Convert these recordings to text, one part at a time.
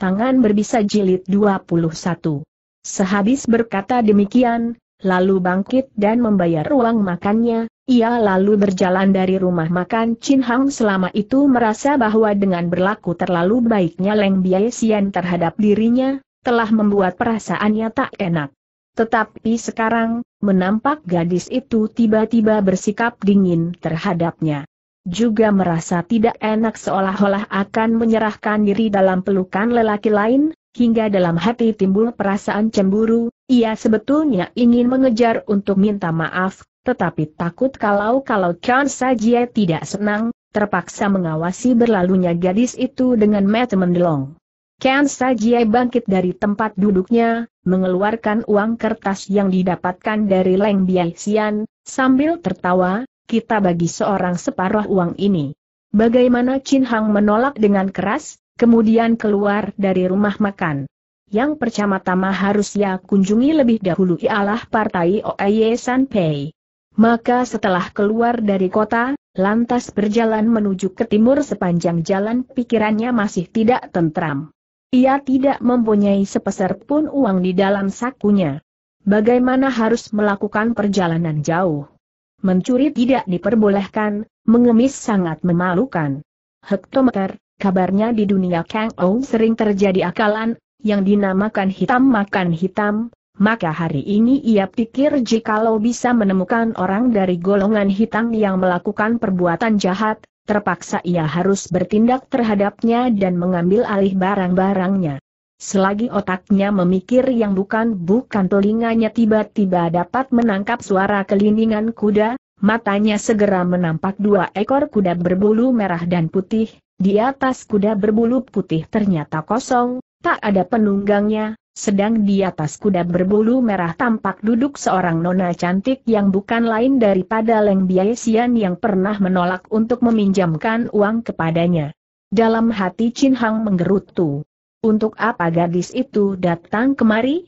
Tangan berbisa jilid 21. Sehabis berkata demikian, lalu bangkit dan membayar ruang makannya, ia lalu berjalan dari rumah makan Chin Hang selama itu merasa bahwa dengan berlaku terlalu baiknya Leng Biai Xian terhadap dirinya, telah membuat perasaannya tak enak. Tetapi sekarang, menampak gadis itu tiba-tiba bersikap dingin terhadapnya juga merasa tidak enak seolah-olah akan menyerahkan diri dalam pelukan lelaki lain, hingga dalam hati timbul perasaan cemburu, ia sebetulnya ingin mengejar untuk minta maaf, tetapi takut kalau-kalau Chan saja tidak senang, terpaksa mengawasi berlalunya gadis itu dengan mata mendelong. Ken Sajie bangkit dari tempat duduknya, mengeluarkan uang kertas yang didapatkan dari Leng Biaxian, sambil tertawa, kita bagi seorang separuh uang ini. Bagaimana Chin Hang menolak dengan keras, kemudian keluar dari rumah makan. Yang pertama-tama harus ia kunjungi lebih dahulu ialah Partai Oye Sanpei. Maka setelah keluar dari kota, lantas berjalan menuju ke timur sepanjang jalan pikirannya masih tidak tentram. Ia tidak mempunyai sepeser pun uang di dalam sakunya. Bagaimana harus melakukan perjalanan jauh? Mencuri tidak diperbolehkan, mengemis sangat memalukan. Hektometer, kabarnya di dunia Kang Ou sering terjadi akalan, yang dinamakan hitam makan hitam, maka hari ini ia pikir jikalau bisa menemukan orang dari golongan hitam yang melakukan perbuatan jahat, terpaksa ia harus bertindak terhadapnya dan mengambil alih barang-barangnya. Selagi otaknya memikir yang bukan-bukan telinganya tiba-tiba dapat menangkap suara kelindingan kuda, matanya segera menampak dua ekor kuda berbulu merah dan putih, di atas kuda berbulu putih ternyata kosong, tak ada penunggangnya, sedang di atas kuda berbulu merah tampak duduk seorang nona cantik yang bukan lain daripada Leng Biaisian yang pernah menolak untuk meminjamkan uang kepadanya. Dalam hati Chin Hang menggerutu. Untuk apa gadis itu datang kemari?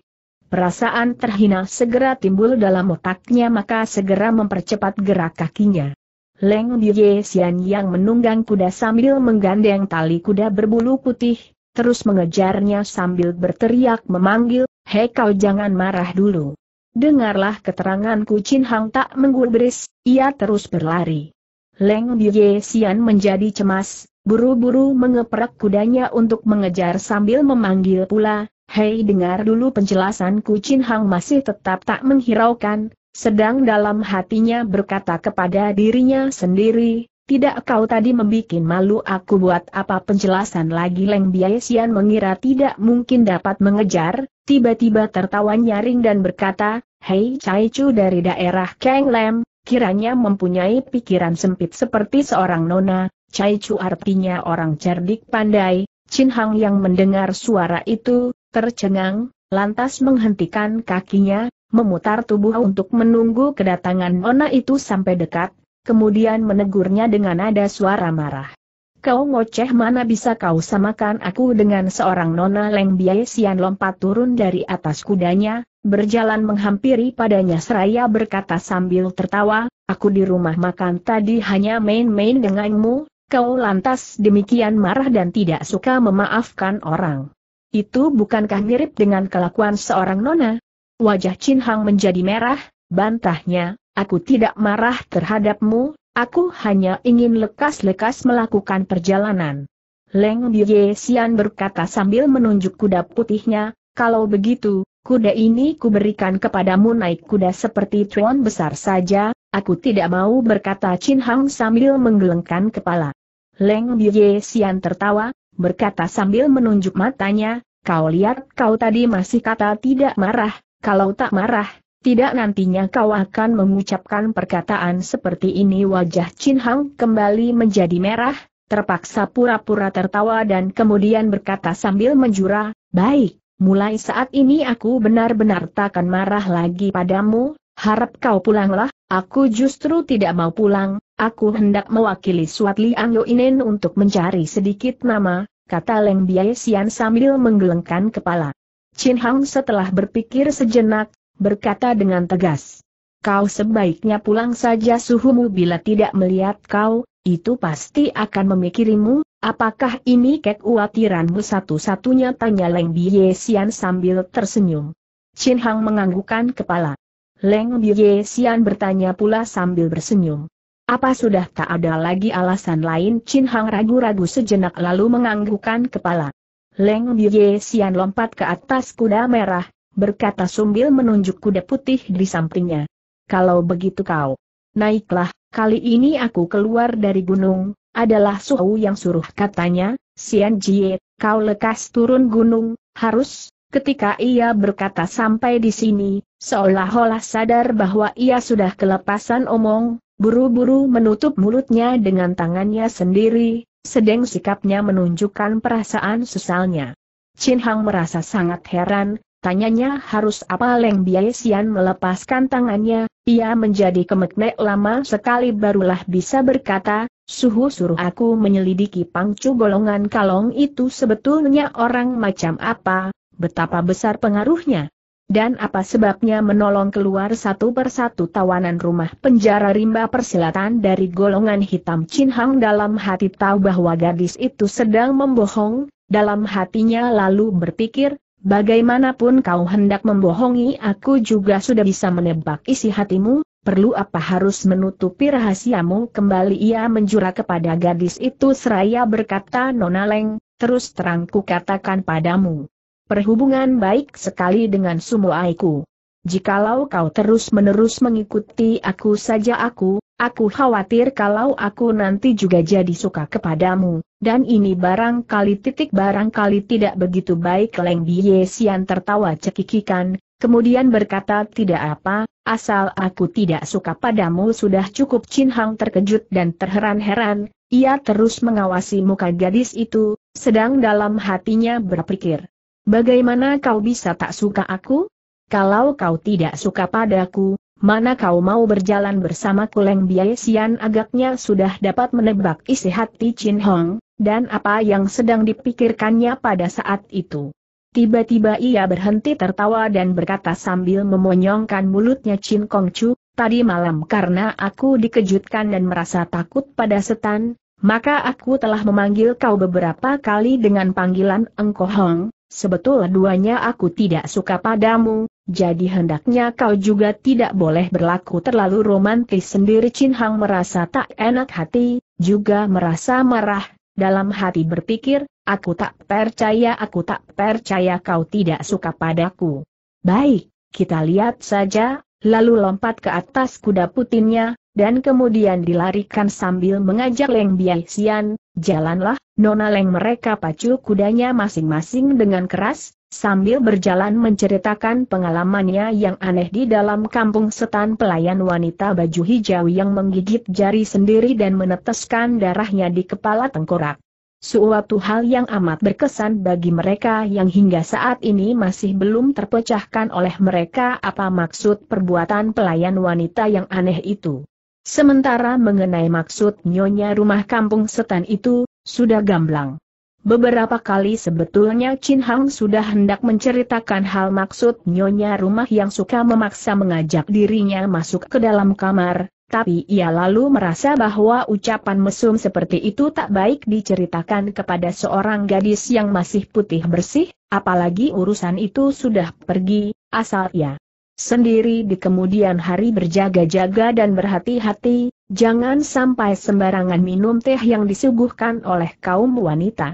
Perasaan terhina segera timbul dalam otaknya maka segera mempercepat gerak kakinya. Leng Bie Xian yang menunggang kuda sambil menggandeng tali kuda berbulu putih, terus mengejarnya sambil berteriak memanggil, Hei kau jangan marah dulu. Dengarlah keteranganku Chin Hang tak menggubris, ia terus berlari. Leng Bie Xian menjadi cemas, buru-buru mengeprak kudanya untuk mengejar sambil memanggil pula, Hei dengar dulu penjelasan. Chin Hang masih tetap tak menghiraukan, sedang dalam hatinya berkata kepada dirinya sendiri, tidak kau tadi membuat malu aku buat apa penjelasan lagi Leng Biaisian mengira tidak mungkin dapat mengejar, tiba-tiba tertawa nyaring dan berkata, Hei Chai Chu dari daerah Kang Lem, kiranya mempunyai pikiran sempit seperti seorang nona, Cai Chu artinya orang cerdik pandai, Chin Hang yang mendengar suara itu, tercengang, lantas menghentikan kakinya, memutar tubuh untuk menunggu kedatangan Nona itu sampai dekat, kemudian menegurnya dengan nada suara marah. Kau ngoceh mana bisa kau samakan aku dengan seorang Nona Leng Biai lompat turun dari atas kudanya, berjalan menghampiri padanya seraya berkata sambil tertawa, aku di rumah makan tadi hanya main-main denganmu, Kau lantas demikian marah dan tidak suka memaafkan orang. Itu bukankah mirip dengan kelakuan seorang nona? Wajah Chin Hang menjadi merah, bantahnya, aku tidak marah terhadapmu, aku hanya ingin lekas-lekas melakukan perjalanan. Leng Ye Xian berkata sambil menunjuk kuda putihnya, kalau begitu, kuda ini kuberikan kepadamu naik kuda seperti tuan besar saja, aku tidak mau berkata Chin Hang sambil menggelengkan kepala. Leng Biye sian tertawa, berkata sambil menunjuk matanya, kau lihat kau tadi masih kata tidak marah, kalau tak marah, tidak nantinya kau akan mengucapkan perkataan seperti ini wajah Chin Hang kembali menjadi merah, terpaksa pura-pura tertawa dan kemudian berkata sambil menjura, baik, mulai saat ini aku benar-benar takkan marah lagi padamu, harap kau pulanglah, aku justru tidak mau pulang, Aku hendak mewakili Suat Liang Yoinen untuk mencari sedikit nama, kata Leng Biai Sian sambil menggelengkan kepala. Chin Hang setelah berpikir sejenak, berkata dengan tegas. Kau sebaiknya pulang saja suhumu bila tidak melihat kau, itu pasti akan memikirimu, apakah ini kekhawatiranmu satu-satunya tanya Leng Biye Sian sambil tersenyum. Chin Hang menganggukan kepala. Leng Biye Sian bertanya pula sambil bersenyum. Apa sudah tak ada lagi alasan lain? Chin Hang ragu-ragu sejenak lalu menganggukkan kepala. Leng Biye Xian lompat ke atas kuda merah, berkata sambil menunjuk kuda putih di sampingnya. Kalau begitu kau, naiklah, kali ini aku keluar dari gunung, adalah Suhu yang suruh katanya, Xian Jie, kau lekas turun gunung, harus, ketika ia berkata sampai di sini, seolah-olah sadar bahwa ia sudah kelepasan omong, buru-buru menutup mulutnya dengan tangannya sendiri, sedang sikapnya menunjukkan perasaan sesalnya. Chin Hang merasa sangat heran, tanyanya harus apa Leng biasian melepaskan tangannya, ia menjadi kemeknek lama sekali barulah bisa berkata, Suhu suruh aku menyelidiki pangcu golongan kalong itu sebetulnya orang macam apa, betapa besar pengaruhnya dan apa sebabnya menolong keluar satu persatu tawanan rumah penjara rimba persilatan dari golongan hitam Chin Hang dalam hati tahu bahwa gadis itu sedang membohong, dalam hatinya lalu berpikir, bagaimanapun kau hendak membohongi aku juga sudah bisa menebak isi hatimu, perlu apa harus menutupi rahasiamu kembali ia menjura kepada gadis itu seraya berkata Nona Leng, terus terangku katakan padamu. Perhubungan baik sekali dengan semua aku. Jikalau kau terus-menerus mengikuti aku saja aku, aku khawatir kalau aku nanti juga jadi suka kepadamu, dan ini barangkali titik barangkali tidak begitu baik Leng Bie Sian tertawa cekikikan, kemudian berkata tidak apa, asal aku tidak suka padamu sudah cukup Chin Hang terkejut dan terheran-heran, ia terus mengawasi muka gadis itu, sedang dalam hatinya berpikir. Bagaimana kau bisa tak suka aku? Kalau kau tidak suka padaku, mana kau mau berjalan bersama Kuleng Biai Sian agaknya sudah dapat menebak isi hati Chin Hong, dan apa yang sedang dipikirkannya pada saat itu. Tiba-tiba ia berhenti tertawa dan berkata sambil memonyongkan mulutnya Chin Kong Chu, tadi malam karena aku dikejutkan dan merasa takut pada setan, maka aku telah memanggil kau beberapa kali dengan panggilan Engkoh Hong, Sebetulnya duanya aku tidak suka padamu, jadi hendaknya kau juga tidak boleh berlaku terlalu romantis sendiri Chin Hang merasa tak enak hati, juga merasa marah, dalam hati berpikir, aku tak percaya aku tak percaya kau tidak suka padaku. Baik, kita lihat saja, lalu lompat ke atas kuda putinnya, dan kemudian dilarikan sambil mengajak Leng Sian, Jalanlah, Nona Leng mereka pacu kudanya masing-masing dengan keras, sambil berjalan menceritakan pengalamannya yang aneh di dalam kampung setan pelayan wanita baju hijau yang menggigit jari sendiri dan meneteskan darahnya di kepala tengkorak. Suatu hal yang amat berkesan bagi mereka yang hingga saat ini masih belum terpecahkan oleh mereka apa maksud perbuatan pelayan wanita yang aneh itu. Sementara mengenai maksud nyonya rumah kampung setan itu, sudah gamblang. Beberapa kali sebetulnya Chin Hang sudah hendak menceritakan hal maksud nyonya rumah yang suka memaksa mengajak dirinya masuk ke dalam kamar, tapi ia lalu merasa bahwa ucapan mesum seperti itu tak baik diceritakan kepada seorang gadis yang masih putih bersih, apalagi urusan itu sudah pergi, asal ia Sendiri di kemudian hari berjaga-jaga dan berhati-hati, jangan sampai sembarangan minum teh yang disuguhkan oleh kaum wanita.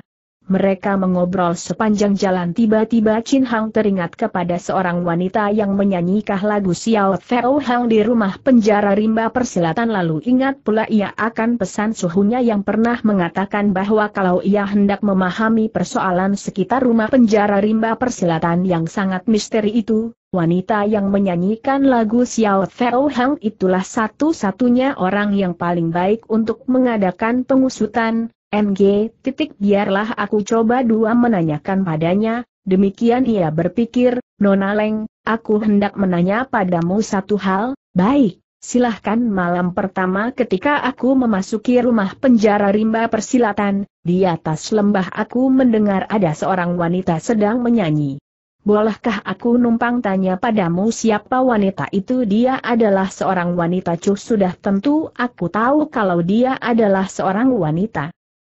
Mereka mengobrol sepanjang jalan tiba-tiba Chin Hang teringat kepada seorang wanita yang menyanyikah lagu Xiao Feo Hang di rumah penjara rimba persilatan lalu ingat pula ia akan pesan suhunya yang pernah mengatakan bahwa kalau ia hendak memahami persoalan sekitar rumah penjara rimba persilatan yang sangat misteri itu, wanita yang menyanyikan lagu Xiao Feo Hang itulah satu-satunya orang yang paling baik untuk mengadakan pengusutan, MG, titik biarlah aku coba dua menanyakan padanya, demikian ia berpikir, Nona Leng, aku hendak menanya padamu satu hal, baik, silahkan malam pertama ketika aku memasuki rumah penjara rimba persilatan, di atas lembah aku mendengar ada seorang wanita sedang menyanyi. Bolehkah aku numpang tanya padamu siapa wanita itu dia adalah seorang wanita cuh sudah tentu aku tahu kalau dia adalah seorang wanita.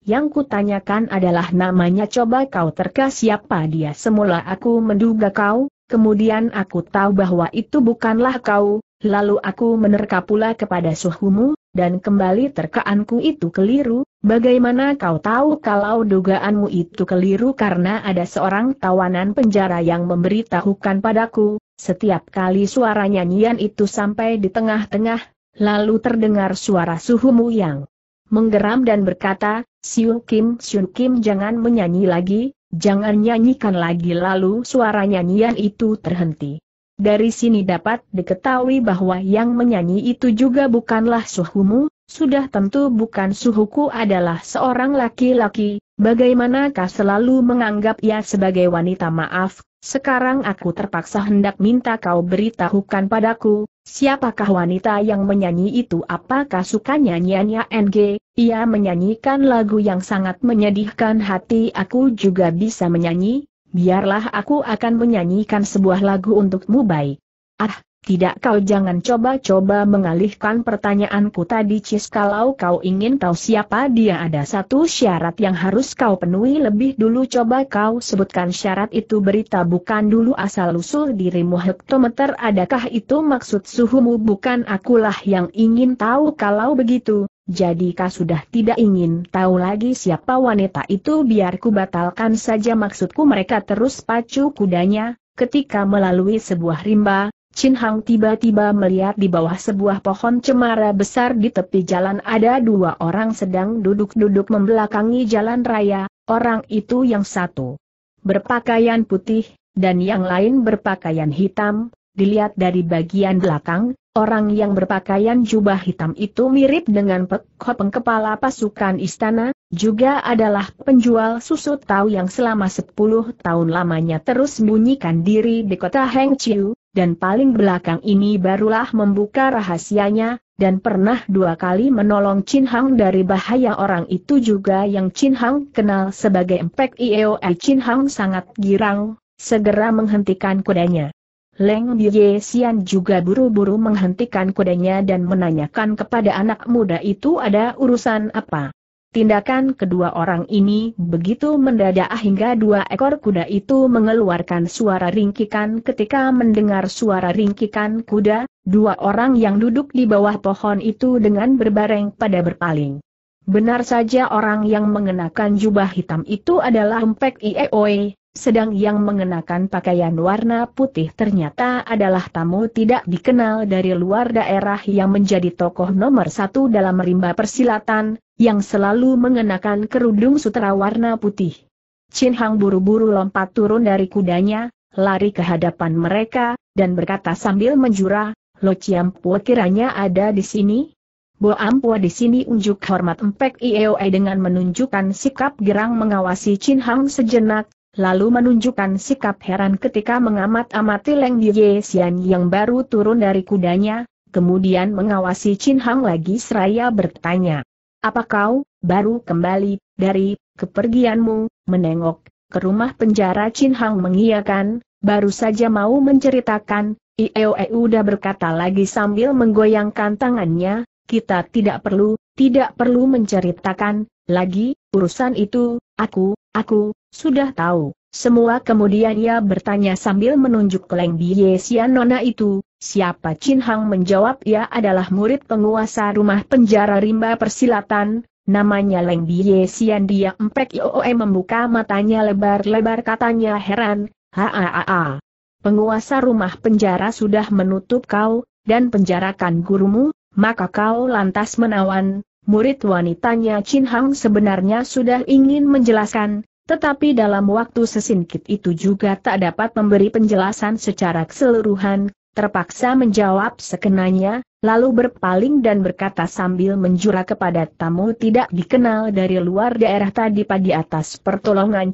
Yang kutanyakan adalah namanya coba kau terka siapa dia semula aku menduga kau, kemudian aku tahu bahwa itu bukanlah kau, lalu aku menerka pula kepada suhumu, dan kembali terkaanku itu keliru, bagaimana kau tahu kalau dugaanmu itu keliru karena ada seorang tawanan penjara yang memberitahukan padaku, setiap kali suara nyanyian itu sampai di tengah-tengah, lalu terdengar suara suhumu yang menggeram dan berkata, Siu Kim Siu Kim jangan menyanyi lagi, jangan nyanyikan lagi lalu suara nyanyian itu terhenti. Dari sini dapat diketahui bahwa yang menyanyi itu juga bukanlah suhumu, sudah tentu bukan suhuku adalah seorang laki-laki, bagaimanakah selalu menganggap ia sebagai wanita maaf, sekarang aku terpaksa hendak minta kau beritahukan padaku, siapakah wanita yang menyanyi itu apakah suka nyanyiannya NG, ia menyanyikan lagu yang sangat menyedihkan hati aku juga bisa menyanyi, biarlah aku akan menyanyikan sebuah lagu untukmu baik. Ah, tidak kau jangan coba-coba mengalihkan pertanyaanku tadi Cis kalau kau ingin tahu siapa dia ada satu syarat yang harus kau penuhi lebih dulu coba kau sebutkan syarat itu berita bukan dulu asal-usul dirimu hektometer adakah itu maksud suhumu bukan akulah yang ingin tahu kalau begitu, jadi kau sudah tidak ingin tahu lagi siapa wanita itu biar ku batalkan saja maksudku mereka terus pacu kudanya, ketika melalui sebuah rimba, Chin Hang tiba-tiba melihat di bawah sebuah pohon cemara besar di tepi jalan ada dua orang sedang duduk-duduk membelakangi jalan raya, orang itu yang satu berpakaian putih, dan yang lain berpakaian hitam, dilihat dari bagian belakang, orang yang berpakaian jubah hitam itu mirip dengan pekopeng kepala pasukan istana, juga adalah penjual susu tahu yang selama 10 tahun lamanya terus bunyikan diri di kota Hengqiu, dan paling belakang ini barulah membuka rahasianya, dan pernah dua kali menolong Chin Hang dari bahaya orang itu juga yang Chin Hang kenal sebagai Empek Ioi. Chin Hang sangat girang, segera menghentikan kudanya. Leng Ye Xian juga buru-buru menghentikan kudanya dan menanyakan kepada anak muda itu ada urusan apa. Tindakan kedua orang ini begitu mendadak hingga dua ekor kuda itu mengeluarkan suara ringkikan ketika mendengar suara ringkikan kuda, dua orang yang duduk di bawah pohon itu dengan berbareng pada berpaling. Benar saja orang yang mengenakan jubah hitam itu adalah Mpek Ieoe, sedang yang mengenakan pakaian warna putih ternyata adalah tamu tidak dikenal dari luar daerah yang menjadi tokoh nomor satu dalam rimba persilatan, yang selalu mengenakan kerudung sutera warna putih. Chin Hang buru-buru lompat turun dari kudanya, lari ke hadapan mereka, dan berkata sambil menjura, Lo Ciampua kiranya ada di sini? Bo Ampua di sini unjuk hormat empek Ieoe dengan menunjukkan sikap gerang mengawasi Chin Hang sejenak, lalu menunjukkan sikap heran ketika mengamat-amati Leng Ye Xian yang baru turun dari kudanya, kemudian mengawasi Chin Hang lagi seraya bertanya. Apa kau, baru kembali, dari, kepergianmu, menengok, ke rumah penjara Chin Hang mengiyakan, baru saja mau menceritakan, Ieo udah berkata lagi sambil menggoyangkan tangannya, kita tidak perlu, tidak perlu menceritakan, lagi, urusan itu, aku, aku, sudah tahu. Semua kemudian ia bertanya sambil menunjuk ke Leng Sian nona itu, Siapa Chin Hang menjawab ia adalah murid penguasa rumah penjara rimba persilatan, namanya Leng Ye Sian Dia Empek Ioe membuka matanya lebar-lebar katanya heran, haa. Penguasa rumah penjara sudah menutup kau, dan penjarakan gurumu, maka kau lantas menawan, murid wanitanya Chin Hang sebenarnya sudah ingin menjelaskan, tetapi dalam waktu sesingkit itu juga tak dapat memberi penjelasan secara keseluruhan, terpaksa menjawab sekenanya, lalu berpaling dan berkata sambil menjura kepada tamu tidak dikenal dari luar daerah tadi pagi atas pertolongan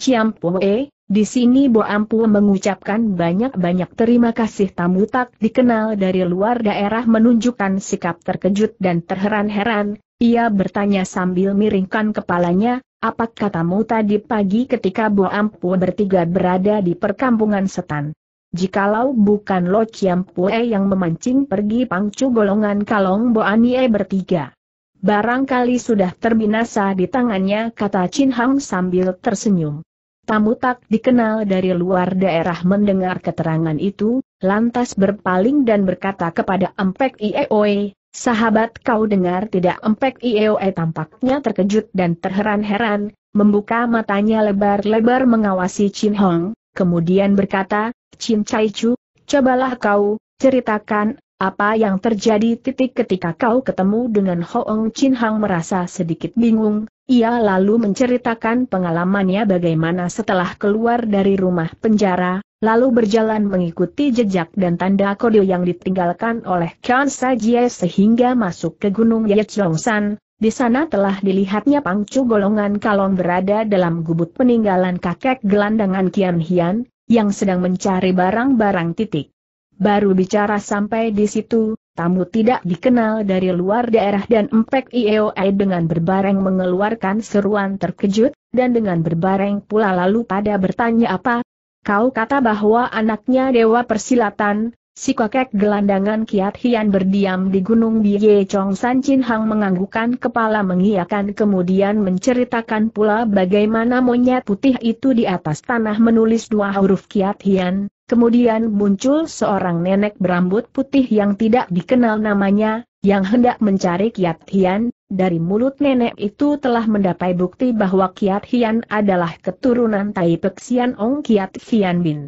eh, di sini Bo Ampu mengucapkan banyak-banyak terima kasih tamu tak dikenal dari luar daerah menunjukkan sikap terkejut dan terheran-heran, ia bertanya sambil miringkan kepalanya, apakah katamu tadi pagi ketika Bo Ampu bertiga berada di perkampungan setan? Jikalau bukan Lo Chiam Pue yang memancing pergi pangcu golongan kalong Boanie bertiga. Barangkali sudah terbinasa di tangannya kata Chin Hang sambil tersenyum. Tamu tak dikenal dari luar daerah mendengar keterangan itu, lantas berpaling dan berkata kepada Empek Ieoe, sahabat kau dengar tidak Empek Ieoe tampaknya terkejut dan terheran-heran, membuka matanya lebar-lebar mengawasi Chin Hong, kemudian berkata, Chin Chai Chu, cobalah kau, ceritakan, apa yang terjadi titik ketika kau ketemu dengan Hoong Chin Hang merasa sedikit bingung, ia lalu menceritakan pengalamannya bagaimana setelah keluar dari rumah penjara, lalu berjalan mengikuti jejak dan tanda kode yang ditinggalkan oleh Khan Sajie sehingga masuk ke Gunung Yechongsan, di sana telah dilihatnya pangcu golongan kalong berada dalam gubut peninggalan kakek gelandangan Kian Hian, yang sedang mencari barang-barang titik. Baru bicara sampai di situ, tamu tidak dikenal dari luar daerah dan Empek IEOE dengan berbareng mengeluarkan seruan terkejut, dan dengan berbareng pula lalu pada bertanya apa, kau kata bahwa anaknya dewa persilatan, Si kakek gelandangan Kiat Hian berdiam di Gunung Biye Chong San Chin Hang menganggukan kepala mengiakan kemudian menceritakan pula bagaimana monyet putih itu di atas tanah menulis dua huruf Kiat Hian, kemudian muncul seorang nenek berambut putih yang tidak dikenal namanya, yang hendak mencari Kiat Hian, dari mulut nenek itu telah mendapat bukti bahwa Kiat Hian adalah keturunan Tai Peksian Ong Kiat Hian Bin.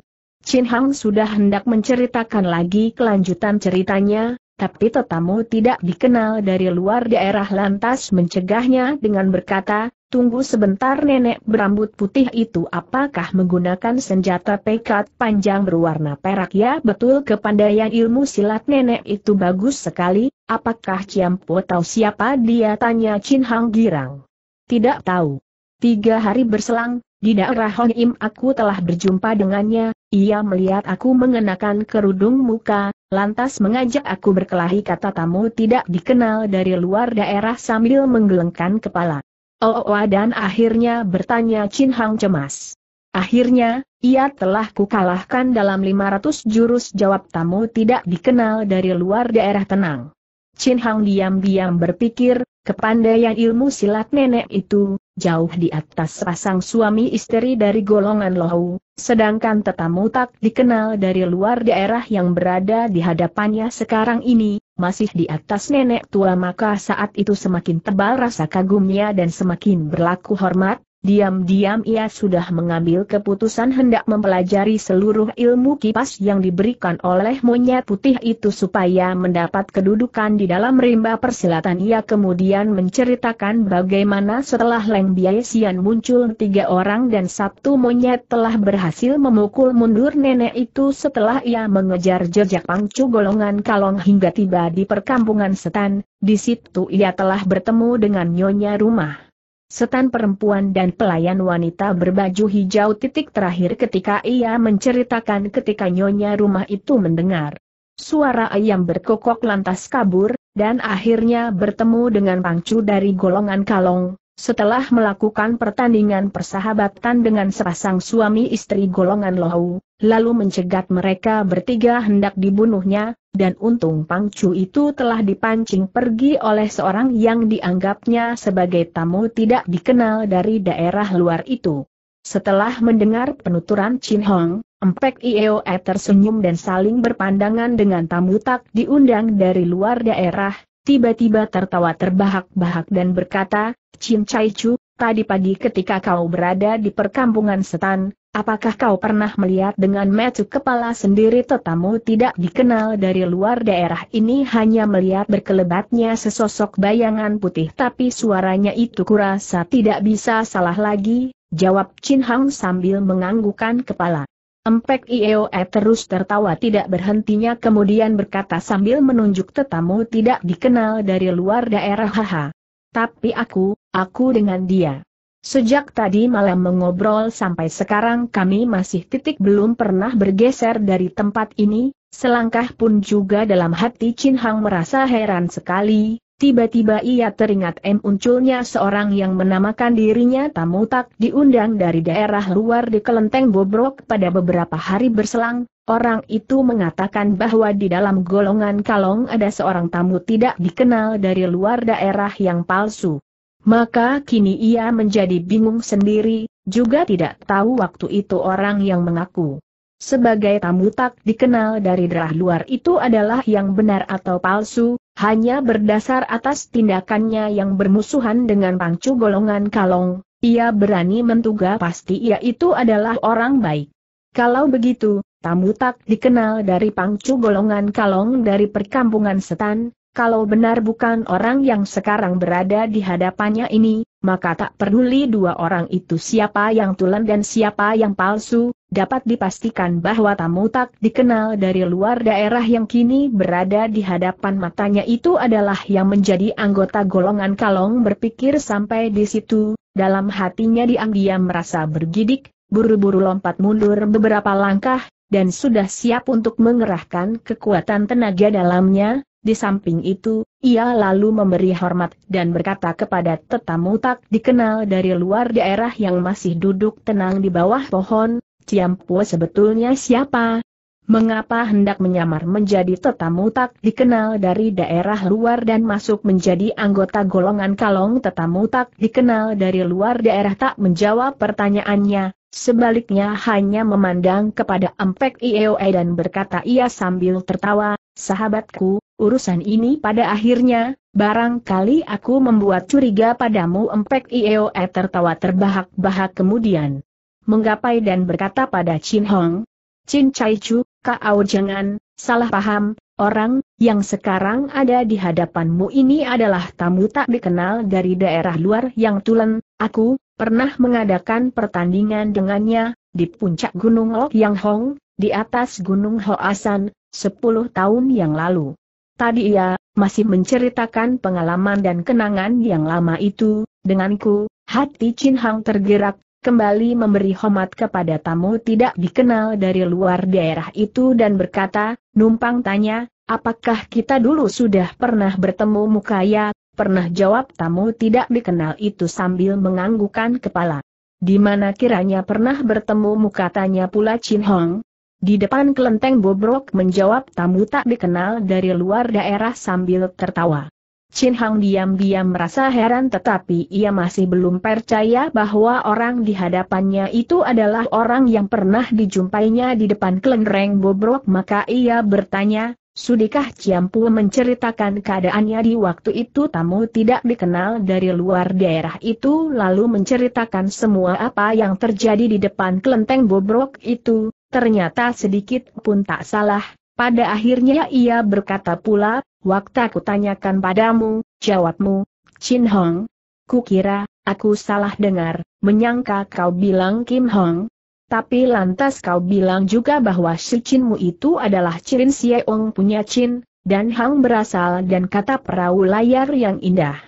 Chin Hang sudah hendak menceritakan lagi kelanjutan ceritanya, tapi tetamu tidak dikenal dari luar daerah lantas mencegahnya dengan berkata, Tunggu sebentar nenek berambut putih itu apakah menggunakan senjata pekat panjang berwarna perak ya betul kepandaian ilmu silat nenek itu bagus sekali, apakah Ciampo tahu siapa dia tanya Chin Hang Girang. Tidak tahu. Tiga hari berselang, di daerah Hong Im aku telah berjumpa dengannya, ia melihat aku mengenakan kerudung muka, lantas mengajak aku berkelahi kata tamu tidak dikenal dari luar daerah sambil menggelengkan kepala. Oh, oh, oh dan akhirnya bertanya Chin Hang cemas. Akhirnya, ia telah kukalahkan dalam 500 jurus jawab tamu tidak dikenal dari luar daerah tenang. Chin Hang diam-diam berpikir, kepandaian ilmu silat nenek itu, jauh di atas pasang suami istri dari golongan Lohu, Sedangkan tetamu tak dikenal dari luar daerah yang berada di hadapannya sekarang ini, masih di atas nenek tua maka saat itu semakin tebal rasa kagumnya dan semakin berlaku hormat, Diam-diam ia sudah mengambil keputusan hendak mempelajari seluruh ilmu kipas yang diberikan oleh monyet putih itu supaya mendapat kedudukan di dalam rimba persilatan. Ia kemudian menceritakan bagaimana setelah Leng Biaisian muncul tiga orang dan satu monyet telah berhasil memukul mundur nenek itu setelah ia mengejar jejak pangcu golongan kalong hingga tiba di perkampungan setan, di situ ia telah bertemu dengan nyonya rumah setan perempuan dan pelayan wanita berbaju hijau titik terakhir ketika ia menceritakan ketika nyonya rumah itu mendengar. Suara ayam berkokok lantas kabur, dan akhirnya bertemu dengan pangcu dari golongan kalong, setelah melakukan pertandingan persahabatan dengan sepasang suami istri golongan lohau, lalu mencegat mereka bertiga hendak dibunuhnya, dan untung Pangcu itu telah dipancing pergi oleh seorang yang dianggapnya sebagai tamu tidak dikenal dari daerah luar itu. Setelah mendengar penuturan Chin Hong, Empek Ioe tersenyum dan saling berpandangan dengan tamu tak diundang dari luar daerah, tiba-tiba tertawa terbahak-bahak dan berkata, Chin Chai Chu, tadi pagi ketika kau berada di perkampungan setan, Apakah kau pernah melihat dengan mata kepala sendiri tetamu tidak dikenal dari luar daerah ini hanya melihat berkelebatnya sesosok bayangan putih tapi suaranya itu kurasa tidak bisa salah lagi, jawab Chin Hang sambil menganggukan kepala. Empek Ioe terus tertawa tidak berhentinya kemudian berkata sambil menunjuk tetamu tidak dikenal dari luar daerah haha. Tapi aku, aku dengan dia. Sejak tadi malam mengobrol sampai sekarang kami masih titik belum pernah bergeser dari tempat ini, selangkah pun juga dalam hati Chin Hang merasa heran sekali, tiba-tiba ia teringat M munculnya seorang yang menamakan dirinya tamu tak diundang dari daerah luar di Kelenteng Bobrok pada beberapa hari berselang, orang itu mengatakan bahwa di dalam golongan kalong ada seorang tamu tidak dikenal dari luar daerah yang palsu. Maka kini ia menjadi bingung sendiri, juga tidak tahu waktu itu orang yang mengaku sebagai tamu tak dikenal dari darah luar itu adalah yang benar atau palsu, hanya berdasar atas tindakannya yang bermusuhan dengan pangcu golongan kalong, ia berani menduga pasti ia itu adalah orang baik. Kalau begitu, tamu tak dikenal dari pangcu golongan kalong dari perkampungan setan, kalau benar bukan orang yang sekarang berada di hadapannya ini, maka tak peduli dua orang itu siapa yang tulen dan siapa yang palsu, dapat dipastikan bahwa tamu tak dikenal dari luar daerah yang kini berada di hadapan matanya itu adalah yang menjadi anggota golongan kalong berpikir sampai di situ, dalam hatinya diam-diam merasa bergidik, buru-buru lompat mundur beberapa langkah, dan sudah siap untuk mengerahkan kekuatan tenaga dalamnya, di samping itu, ia lalu memberi hormat dan berkata kepada tetamu tak dikenal dari luar daerah yang masih duduk tenang di bawah pohon, Ciampua sebetulnya siapa? Mengapa hendak menyamar menjadi tetamu tak dikenal dari daerah luar dan masuk menjadi anggota golongan kalong tetamu tak dikenal dari luar daerah tak menjawab pertanyaannya, sebaliknya hanya memandang kepada Empek Ioe dan berkata ia sambil tertawa, sahabatku, Urusan ini pada akhirnya, barangkali aku membuat curiga padamu empek Ioe eh, tertawa terbahak-bahak kemudian. Menggapai dan berkata pada Chin Hong, Chin Chai Chu, kau jangan, salah paham, orang, yang sekarang ada di hadapanmu ini adalah tamu tak dikenal dari daerah luar yang tulen, aku, pernah mengadakan pertandingan dengannya, di puncak Gunung Ok Yang Hong, di atas Gunung Hoasan, 10 tahun yang lalu. Tadi ia masih menceritakan pengalaman dan kenangan yang lama itu, denganku, hati Chin Hang tergerak, kembali memberi hormat kepada tamu tidak dikenal dari luar daerah itu dan berkata, numpang tanya, apakah kita dulu sudah pernah bertemu mukaya, pernah jawab tamu tidak dikenal itu sambil menganggukkan kepala. Di mana kiranya pernah bertemu muka pula Chin Hong, di depan kelenteng bobrok menjawab tamu tak dikenal dari luar daerah sambil tertawa. Chin Hang diam-diam merasa heran tetapi ia masih belum percaya bahwa orang di hadapannya itu adalah orang yang pernah dijumpainya di depan kelenteng bobrok maka ia bertanya, Sudikah Ciampu menceritakan keadaannya di waktu itu tamu tidak dikenal dari luar daerah itu lalu menceritakan semua apa yang terjadi di depan kelenteng bobrok itu, Ternyata sedikit pun tak salah, pada akhirnya ia berkata pula, waktu aku tanyakan padamu, jawabmu, Chin Hong. Kukira, aku salah dengar, menyangka kau bilang Kim Hong. Tapi lantas kau bilang juga bahwa si Chinmu itu adalah Chin Sieong punya Chin, dan Hang berasal dan kata perahu layar yang indah.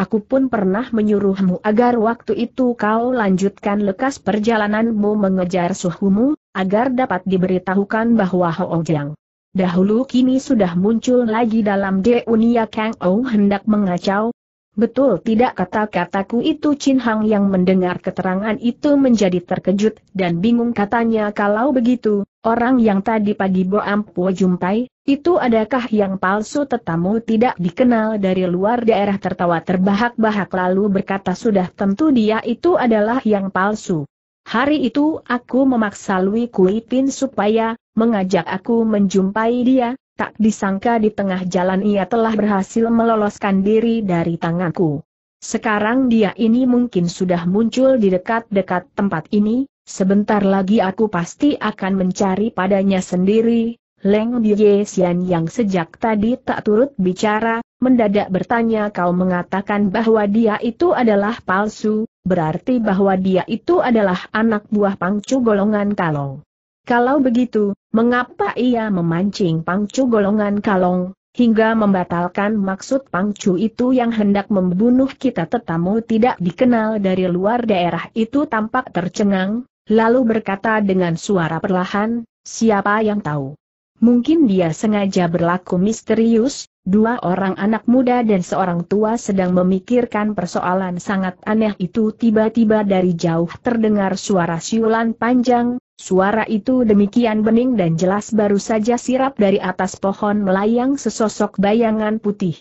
Aku pun pernah menyuruhmu agar waktu itu kau lanjutkan lekas perjalananmu mengejar suhumu, agar dapat diberitahukan bahwa Hoojang dahulu kini sudah muncul lagi dalam Deunia Kang Ou hendak mengacau, Betul tidak kata-kataku itu Chin Hang yang mendengar keterangan itu menjadi terkejut dan bingung katanya kalau begitu, orang yang tadi pagi Bo Ampu jumpai, itu adakah yang palsu tetamu tidak dikenal dari luar daerah tertawa terbahak-bahak lalu berkata sudah tentu dia itu adalah yang palsu. Hari itu aku memaksa Lui Kui Pin supaya mengajak aku menjumpai dia, tak disangka di tengah jalan ia telah berhasil meloloskan diri dari tanganku. Sekarang dia ini mungkin sudah muncul di dekat-dekat tempat ini, sebentar lagi aku pasti akan mencari padanya sendiri. Leng Bie Xian yang sejak tadi tak turut bicara, mendadak bertanya kau mengatakan bahwa dia itu adalah palsu, berarti bahwa dia itu adalah anak buah pangcu golongan kalong. Kalau begitu, mengapa ia memancing pangcu golongan kalong, hingga membatalkan maksud pangcu itu yang hendak membunuh kita tetamu tidak dikenal dari luar daerah itu tampak tercengang, lalu berkata dengan suara perlahan, siapa yang tahu. Mungkin dia sengaja berlaku misterius, dua orang anak muda dan seorang tua sedang memikirkan persoalan sangat aneh itu tiba-tiba dari jauh terdengar suara siulan panjang, Suara itu demikian bening dan jelas baru saja sirap dari atas pohon melayang sesosok bayangan putih.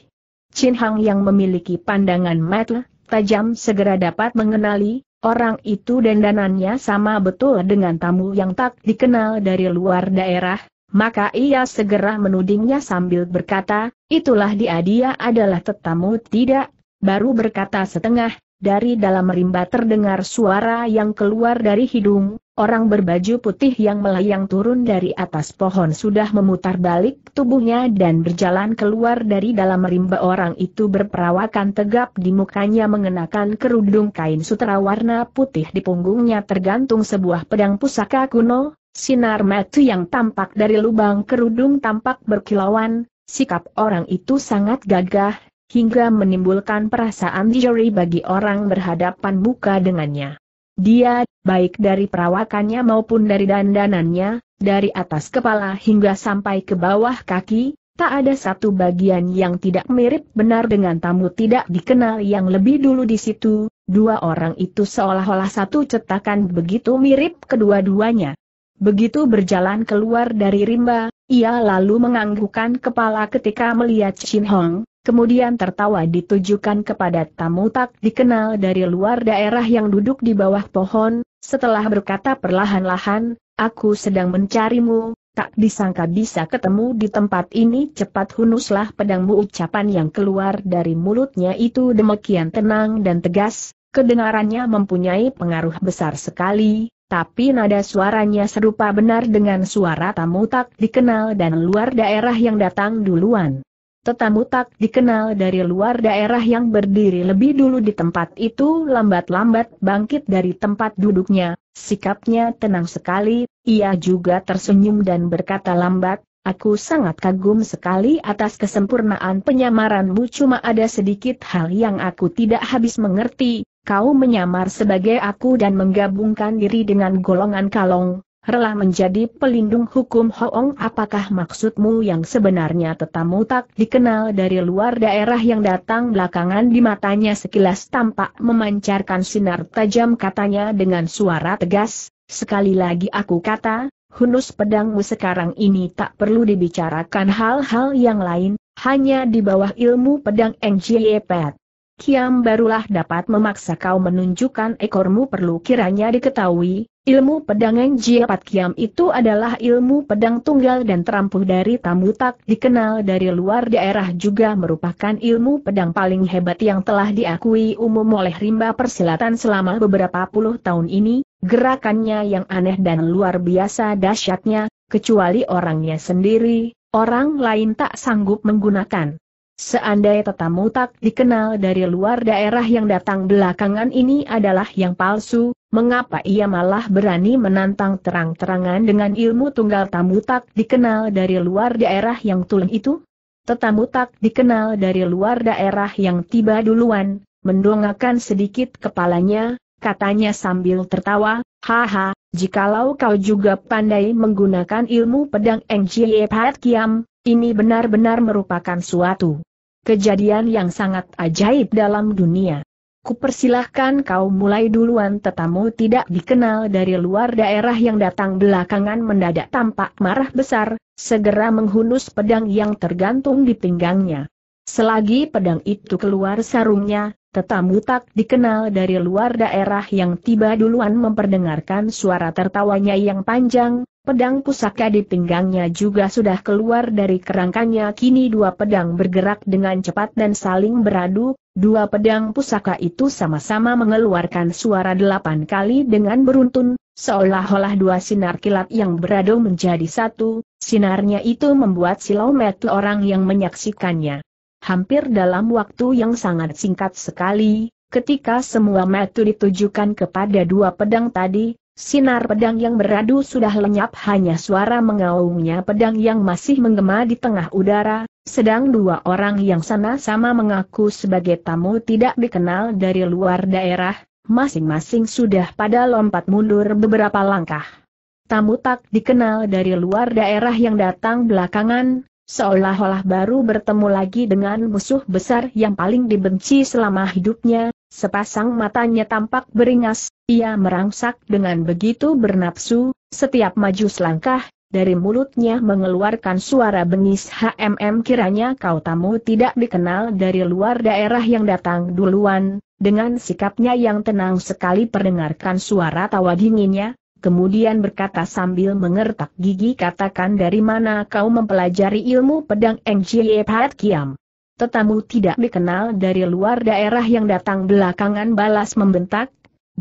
Chin Hang yang memiliki pandangan mata tajam segera dapat mengenali, orang itu dan dandanannya sama betul dengan tamu yang tak dikenal dari luar daerah, maka ia segera menudingnya sambil berkata, itulah dia dia adalah tetamu tidak, baru berkata setengah, dari dalam rimba terdengar suara yang keluar dari hidung, Orang berbaju putih yang melayang turun dari atas pohon sudah memutar balik tubuhnya dan berjalan keluar dari dalam rimba orang itu berperawakan tegap di mukanya mengenakan kerudung kain sutra warna putih di punggungnya tergantung sebuah pedang pusaka kuno, sinar mata yang tampak dari lubang kerudung tampak berkilauan, sikap orang itu sangat gagah, hingga menimbulkan perasaan dijeri bagi orang berhadapan muka dengannya. Dia baik dari perawakannya maupun dari dandanannya, dari atas kepala hingga sampai ke bawah kaki, tak ada satu bagian yang tidak mirip benar dengan tamu tidak dikenal yang lebih dulu di situ, dua orang itu seolah-olah satu cetakan begitu mirip kedua-duanya. Begitu berjalan keluar dari rimba, ia lalu menganggukkan kepala ketika melihat Shin Hong, kemudian tertawa ditujukan kepada tamu tak dikenal dari luar daerah yang duduk di bawah pohon, setelah berkata perlahan-lahan, aku sedang mencarimu, tak disangka bisa ketemu di tempat ini cepat hunuslah pedangmu ucapan yang keluar dari mulutnya itu demikian tenang dan tegas, kedengarannya mempunyai pengaruh besar sekali, tapi nada suaranya serupa benar dengan suara tamu tak dikenal dan luar daerah yang datang duluan. Tetamu tak dikenal dari luar daerah yang berdiri lebih dulu di tempat itu lambat-lambat bangkit dari tempat duduknya, sikapnya tenang sekali, ia juga tersenyum dan berkata lambat, Aku sangat kagum sekali atas kesempurnaan penyamaranmu cuma ada sedikit hal yang aku tidak habis mengerti, kau menyamar sebagai aku dan menggabungkan diri dengan golongan kalong, rela menjadi pelindung hukum Hoong apakah maksudmu yang sebenarnya tetamu tak dikenal dari luar daerah yang datang belakangan di matanya sekilas tampak memancarkan sinar tajam katanya dengan suara tegas, sekali lagi aku kata, hunus pedangmu sekarang ini tak perlu dibicarakan hal-hal yang lain, hanya di bawah ilmu pedang Eng Kiam barulah dapat memaksa kau menunjukkan ekormu perlu kiranya diketahui, ilmu pedang yang jiapat Kiam itu adalah ilmu pedang tunggal dan terampuh dari tamu tak dikenal dari luar daerah juga merupakan ilmu pedang paling hebat yang telah diakui umum oleh rimba persilatan selama beberapa puluh tahun ini, gerakannya yang aneh dan luar biasa dahsyatnya, kecuali orangnya sendiri, orang lain tak sanggup menggunakan. Seandainya tetamu tak dikenal dari luar daerah yang datang belakangan ini adalah yang palsu, mengapa ia malah berani menantang terang-terangan dengan ilmu tunggal tamu tak dikenal dari luar daerah yang tulen itu? Tetamu tak dikenal dari luar daerah yang tiba duluan, mendongakkan sedikit kepalanya, katanya sambil tertawa, haha, jikalau kau juga pandai menggunakan ilmu pedang Eng Jie Pat Kiam, ini benar-benar merupakan suatu Kejadian yang sangat ajaib dalam dunia. Kupersilahkan kau mulai duluan tetamu tidak dikenal dari luar daerah yang datang belakangan mendadak tampak marah besar, segera menghunus pedang yang tergantung di pinggangnya. Selagi pedang itu keluar sarungnya, tetamu tak dikenal dari luar daerah yang tiba duluan memperdengarkan suara tertawanya yang panjang, pedang pusaka di pinggangnya juga sudah keluar dari kerangkanya kini dua pedang bergerak dengan cepat dan saling beradu, dua pedang pusaka itu sama-sama mengeluarkan suara delapan kali dengan beruntun, seolah-olah dua sinar kilat yang beradu menjadi satu, sinarnya itu membuat silau orang yang menyaksikannya. Hampir dalam waktu yang sangat singkat sekali, ketika semua metu ditujukan kepada dua pedang tadi, sinar pedang yang beradu sudah lenyap hanya suara mengaungnya pedang yang masih menggema di tengah udara, sedang dua orang yang sana sama mengaku sebagai tamu tidak dikenal dari luar daerah, masing-masing sudah pada lompat mundur beberapa langkah. Tamu tak dikenal dari luar daerah yang datang belakangan, seolah-olah baru bertemu lagi dengan musuh besar yang paling dibenci selama hidupnya, sepasang matanya tampak beringas, ia merangsak dengan begitu bernapsu, setiap maju selangkah, dari mulutnya mengeluarkan suara bengis HMM kiranya kau tamu tidak dikenal dari luar daerah yang datang duluan, dengan sikapnya yang tenang sekali perdengarkan suara tawa dinginnya, kemudian berkata sambil mengertak gigi katakan dari mana kau mempelajari ilmu pedang Eng Jie Pat Kiam. Tetamu tidak dikenal dari luar daerah yang datang belakangan balas membentak,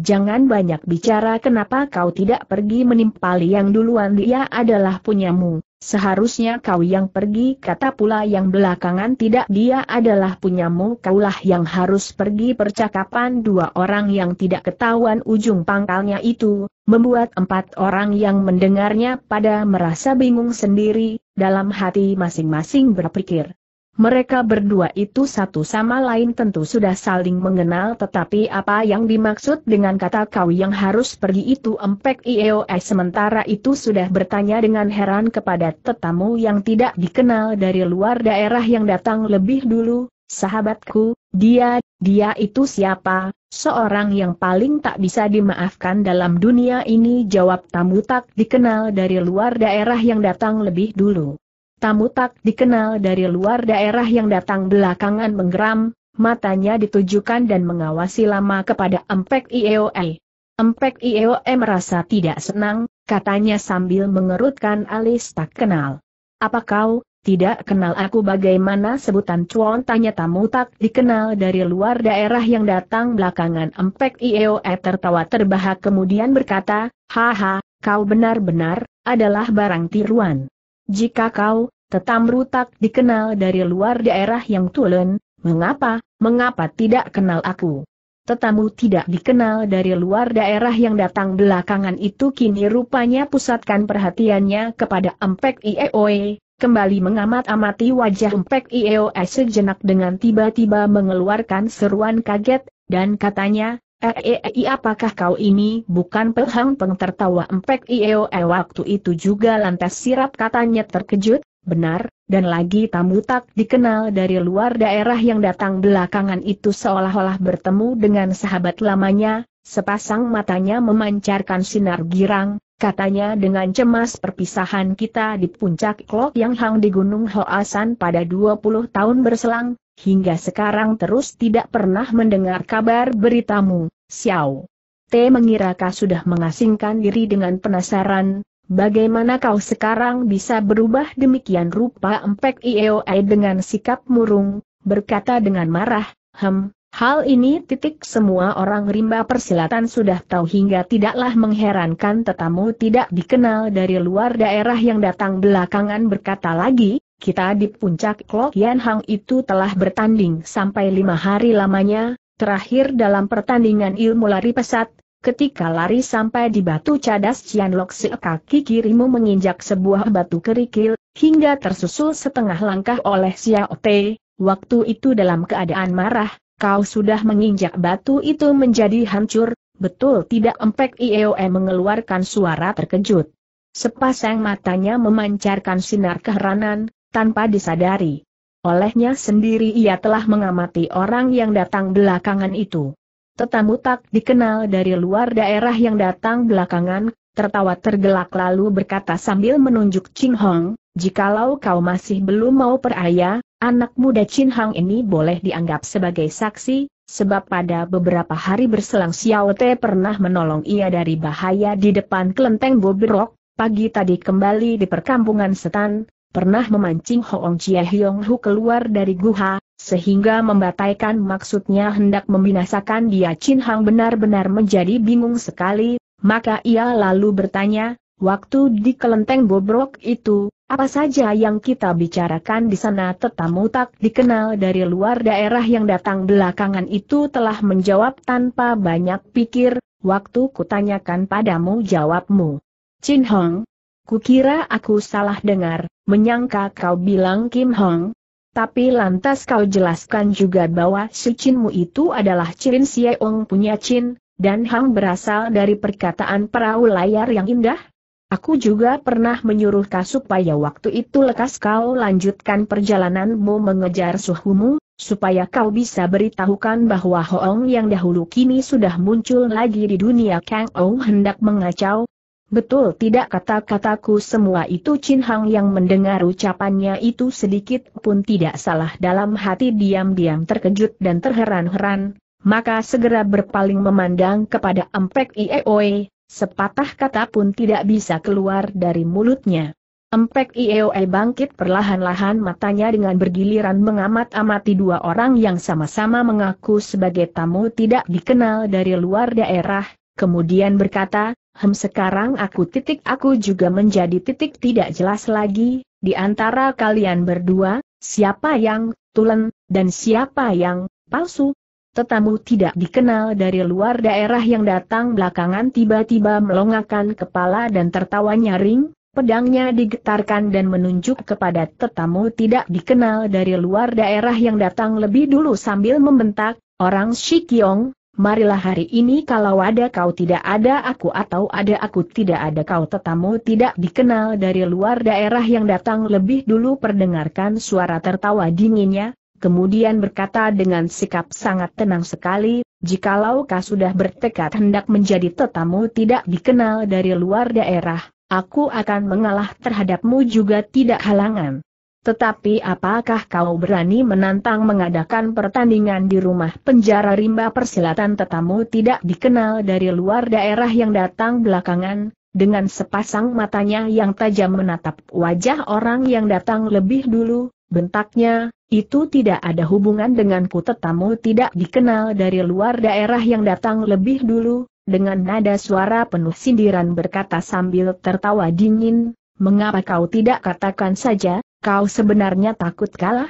Jangan banyak bicara kenapa kau tidak pergi menimpali yang duluan dia adalah punyamu. Seharusnya kau yang pergi kata pula yang belakangan tidak dia adalah punyamu kaulah yang harus pergi percakapan dua orang yang tidak ketahuan ujung pangkalnya itu, membuat empat orang yang mendengarnya pada merasa bingung sendiri, dalam hati masing-masing berpikir. Mereka berdua itu satu sama lain tentu sudah saling mengenal tetapi apa yang dimaksud dengan kata kau yang harus pergi itu empek IOS eh, sementara itu sudah bertanya dengan heran kepada tetamu yang tidak dikenal dari luar daerah yang datang lebih dulu, sahabatku, dia, dia itu siapa, seorang yang paling tak bisa dimaafkan dalam dunia ini jawab tamu tak dikenal dari luar daerah yang datang lebih dulu. Tamu tak dikenal dari luar daerah yang datang belakangan menggeram, matanya ditujukan dan mengawasi lama kepada Empek IEOE. Empek IEOE merasa tidak senang, katanya sambil mengerutkan alis tak kenal. Apa kau, tidak kenal aku bagaimana sebutan cuan tanya tamu tak dikenal dari luar daerah yang datang belakangan Empek IEOE tertawa terbahak kemudian berkata, Haha, kau benar-benar, adalah barang tiruan. Jika kau, tetam tak dikenal dari luar daerah yang tulen, mengapa, mengapa tidak kenal aku? Tetamu tidak dikenal dari luar daerah yang datang belakangan itu kini rupanya pusatkan perhatiannya kepada Empek Ieoe, kembali mengamat-amati wajah Empek Ieoe sejenak dengan tiba-tiba mengeluarkan seruan kaget, dan katanya, Eei eh, eh, eh, iya, apakah kau ini bukan Pehang Peng tertawa empek Ieo iya, e waktu itu juga lantas sirap katanya terkejut, benar, dan lagi tamu tak dikenal dari luar daerah yang datang belakangan itu seolah-olah bertemu dengan sahabat lamanya, sepasang matanya memancarkan sinar girang, katanya dengan cemas perpisahan kita di puncak Klok Yang Hang di Gunung Hoasan pada 20 tahun berselang, hingga sekarang terus tidak pernah mendengar kabar beritamu, Xiao. T mengira kau sudah mengasingkan diri dengan penasaran, bagaimana kau sekarang bisa berubah demikian rupa empek Ioi dengan sikap murung, berkata dengan marah, hem, hal ini titik semua orang rimba persilatan sudah tahu hingga tidaklah mengherankan tetamu tidak dikenal dari luar daerah yang datang belakangan berkata lagi, kita di puncak Klok Yan Hang itu telah bertanding sampai lima hari lamanya, terakhir dalam pertandingan ilmu lari pesat, Ketika lari sampai di batu cadas Cianlok Se kaki kirimu menginjak sebuah batu kerikil, hingga tersusul setengah langkah oleh Xiao Te, waktu itu dalam keadaan marah, kau sudah menginjak batu itu menjadi hancur, betul tidak empek iom mengeluarkan suara terkejut. Sepasang matanya memancarkan sinar keheranan, tanpa disadari. Olehnya sendiri ia telah mengamati orang yang datang belakangan itu. Tetamu tak dikenal dari luar daerah yang datang belakangan, tertawa tergelak lalu berkata sambil menunjuk Ching Hong, jikalau kau masih belum mau peraya, anak muda Chin Hong ini boleh dianggap sebagai saksi, sebab pada beberapa hari berselang Xiao Te pernah menolong ia dari bahaya di depan kelenteng Bobrok, pagi tadi kembali di perkampungan Setan, pernah memancing Hoong Chie Hyong Hu keluar dari guha, sehingga membataikan maksudnya hendak membinasakan dia Chin Hang benar-benar menjadi bingung sekali, maka ia lalu bertanya, waktu di kelenteng bobrok itu, apa saja yang kita bicarakan di sana tetamu tak dikenal dari luar daerah yang datang belakangan itu telah menjawab tanpa banyak pikir, waktu kutanyakan padamu jawabmu. Chin Hong, Kukira aku salah dengar, menyangka kau bilang Kim Hong. Tapi lantas kau jelaskan juga bahwa si itu adalah Chin Sieong punya Chin, dan Hang berasal dari perkataan perahu layar yang indah. Aku juga pernah menyuruh kau supaya waktu itu lekas kau lanjutkan perjalananmu mengejar suhumu, supaya kau bisa beritahukan bahwa Hoong yang dahulu kini sudah muncul lagi di dunia Kang Ong hendak mengacau, Betul tidak kata-kataku semua itu Chin Hang yang mendengar ucapannya itu sedikit pun tidak salah dalam hati diam-diam terkejut dan terheran-heran, maka segera berpaling memandang kepada Empek Ieoe, sepatah kata pun tidak bisa keluar dari mulutnya. Empek Ieoe bangkit perlahan-lahan matanya dengan bergiliran mengamat-amati dua orang yang sama-sama mengaku sebagai tamu tidak dikenal dari luar daerah, kemudian berkata, Hem sekarang aku titik aku juga menjadi titik tidak jelas lagi, di antara kalian berdua, siapa yang tulen, dan siapa yang palsu. Tetamu tidak dikenal dari luar daerah yang datang belakangan tiba-tiba melongakan kepala dan tertawa nyaring, pedangnya digetarkan dan menunjuk kepada tetamu tidak dikenal dari luar daerah yang datang lebih dulu sambil membentak, orang Shikiong, marilah hari ini kalau ada kau tidak ada aku atau ada aku tidak ada kau tetamu tidak dikenal dari luar daerah yang datang lebih dulu perdengarkan suara tertawa dinginnya, kemudian berkata dengan sikap sangat tenang sekali, jikalau kau sudah bertekad hendak menjadi tetamu tidak dikenal dari luar daerah, aku akan mengalah terhadapmu juga tidak halangan. Tetapi apakah kau berani menantang mengadakan pertandingan di rumah penjara rimba persilatan tetamu tidak dikenal dari luar daerah yang datang belakangan, dengan sepasang matanya yang tajam menatap wajah orang yang datang lebih dulu, bentaknya, itu tidak ada hubungan denganku tetamu tidak dikenal dari luar daerah yang datang lebih dulu, dengan nada suara penuh sindiran berkata sambil tertawa dingin, mengapa kau tidak katakan saja, kau sebenarnya takut kalah?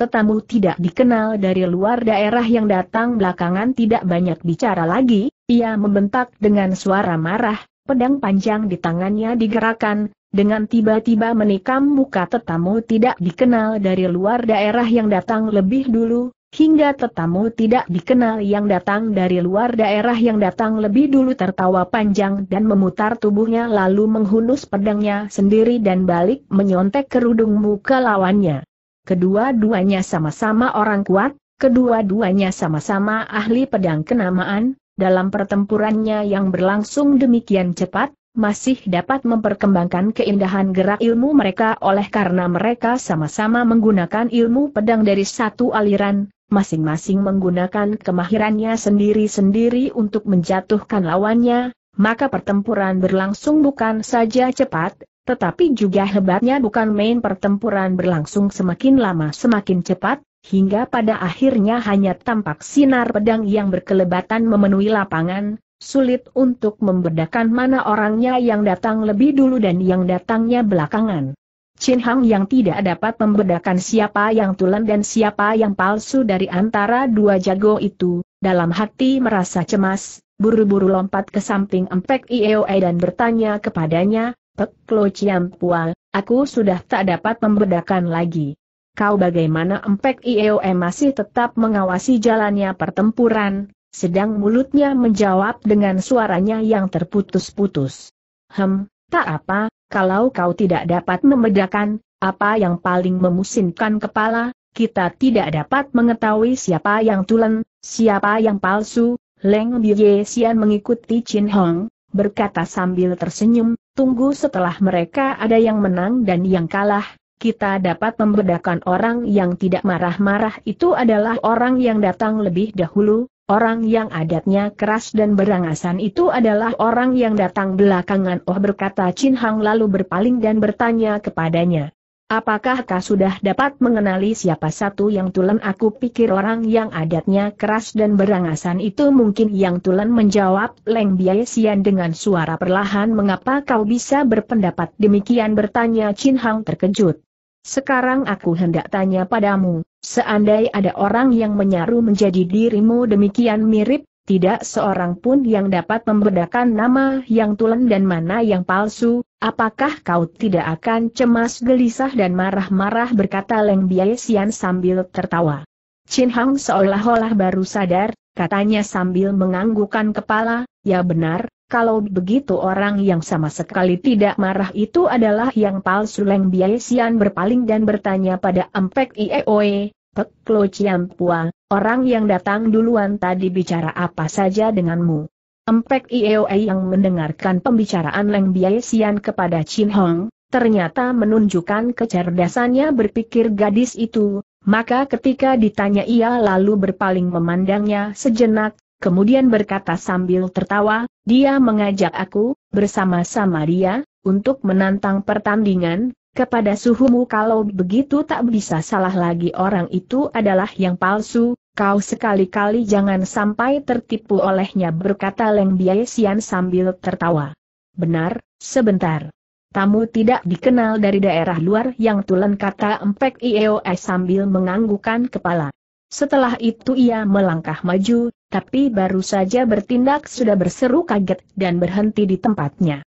Tetamu tidak dikenal dari luar daerah yang datang belakangan tidak banyak bicara lagi, ia membentak dengan suara marah, pedang panjang di tangannya digerakkan, dengan tiba-tiba menikam muka tetamu tidak dikenal dari luar daerah yang datang lebih dulu, hingga tetamu tidak dikenal yang datang dari luar daerah yang datang lebih dulu tertawa panjang dan memutar tubuhnya lalu menghunus pedangnya sendiri dan balik menyontek kerudung muka lawannya. Kedua-duanya sama-sama orang kuat, kedua-duanya sama-sama ahli pedang kenamaan, dalam pertempurannya yang berlangsung demikian cepat, masih dapat memperkembangkan keindahan gerak ilmu mereka oleh karena mereka sama-sama menggunakan ilmu pedang dari satu aliran, masing-masing menggunakan kemahirannya sendiri-sendiri untuk menjatuhkan lawannya, maka pertempuran berlangsung bukan saja cepat, tetapi juga hebatnya bukan main pertempuran berlangsung semakin lama semakin cepat, hingga pada akhirnya hanya tampak sinar pedang yang berkelebatan memenuhi lapangan, sulit untuk membedakan mana orangnya yang datang lebih dulu dan yang datangnya belakangan. Chin Hang yang tidak dapat membedakan siapa yang tulen dan siapa yang palsu dari antara dua jago itu, dalam hati merasa cemas, buru-buru lompat ke samping Empek Ioe dan bertanya kepadanya, Pek Lo Chiam Pua, aku sudah tak dapat membedakan lagi. Kau bagaimana Empek Ioe masih tetap mengawasi jalannya pertempuran, sedang mulutnya menjawab dengan suaranya yang terputus-putus. Hem, Tak apa, kalau kau tidak dapat membedakan, apa yang paling memusinkan kepala, kita tidak dapat mengetahui siapa yang tulen, siapa yang palsu, Leng Biye Xian mengikuti Chin Hong, berkata sambil tersenyum, tunggu setelah mereka ada yang menang dan yang kalah, kita dapat membedakan orang yang tidak marah-marah itu adalah orang yang datang lebih dahulu, Orang yang adatnya keras dan berangasan itu adalah orang yang datang belakangan Oh berkata Chin Hang lalu berpaling dan bertanya kepadanya. Apakah kau sudah dapat mengenali siapa satu yang tulen aku pikir orang yang adatnya keras dan berangasan itu mungkin yang tulen menjawab Leng Biai Sian dengan suara perlahan mengapa kau bisa berpendapat demikian bertanya Chin Hang terkejut. Sekarang aku hendak tanya padamu, seandai ada orang yang menyaru menjadi dirimu demikian mirip, tidak seorang pun yang dapat membedakan nama yang tulen dan mana yang palsu, apakah kau tidak akan cemas gelisah dan marah-marah berkata Leng Biaisian sambil tertawa. Chin Hang seolah-olah baru sadar, katanya sambil menganggukan kepala, ya benar, kalau begitu orang yang sama sekali tidak marah itu adalah yang palsu Leng Biaisian berpaling dan bertanya pada Empek Ieoe, Pek Lo Pua orang yang datang duluan tadi bicara apa saja denganmu. Empek Ieoe yang mendengarkan pembicaraan Leng Biaisian kepada Chin Hong, ternyata menunjukkan kecerdasannya berpikir gadis itu, maka ketika ditanya ia lalu berpaling memandangnya sejenak, kemudian berkata sambil tertawa, dia mengajak aku, bersama-sama dia, untuk menantang pertandingan, kepada suhumu kalau begitu tak bisa salah lagi orang itu adalah yang palsu, kau sekali-kali jangan sampai tertipu olehnya berkata Leng Biaisian sambil tertawa. Benar, sebentar. Tamu tidak dikenal dari daerah luar yang tulen kata empek ieo sambil menganggukan kepala. Setelah itu ia melangkah maju, tapi baru saja bertindak sudah berseru kaget dan berhenti di tempatnya.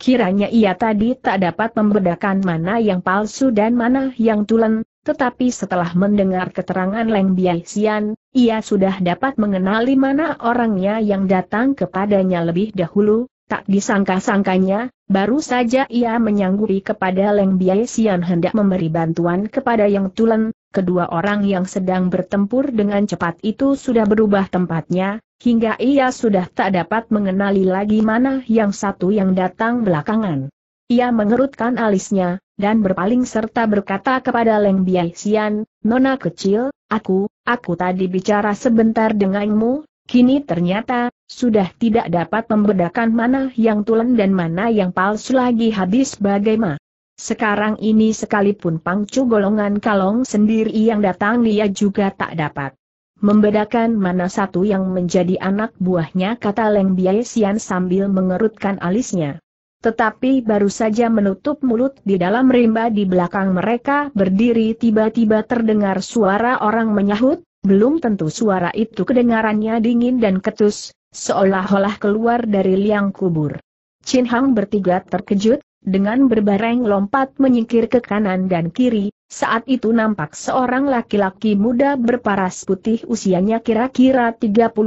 Kiranya ia tadi tak dapat membedakan mana yang palsu dan mana yang tulen, tetapi setelah mendengar keterangan Leng Biaisian, ia sudah dapat mengenali mana orangnya yang datang kepadanya lebih dahulu, tak disangka-sangkanya, baru saja ia menyanggupi kepada Leng Biaisian hendak memberi bantuan kepada yang tulen, kedua orang yang sedang bertempur dengan cepat itu sudah berubah tempatnya, hingga ia sudah tak dapat mengenali lagi mana yang satu yang datang belakangan. Ia mengerutkan alisnya, dan berpaling serta berkata kepada Leng Biaxian, Nona kecil, aku, aku tadi bicara sebentar denganmu, kini ternyata, sudah tidak dapat membedakan mana yang tulen dan mana yang palsu lagi habis bagaimana. Sekarang ini sekalipun pangcu golongan kalong sendiri yang datang dia juga tak dapat. Membedakan mana satu yang menjadi anak buahnya kata Leng Biaisian sambil mengerutkan alisnya. Tetapi baru saja menutup mulut di dalam rimba di belakang mereka berdiri tiba-tiba terdengar suara orang menyahut, belum tentu suara itu kedengarannya dingin dan ketus, seolah-olah keluar dari liang kubur. Chin Hang bertiga terkejut, dengan berbareng lompat menyingkir ke kanan dan kiri, saat itu nampak seorang laki-laki muda berparas putih usianya kira-kira 35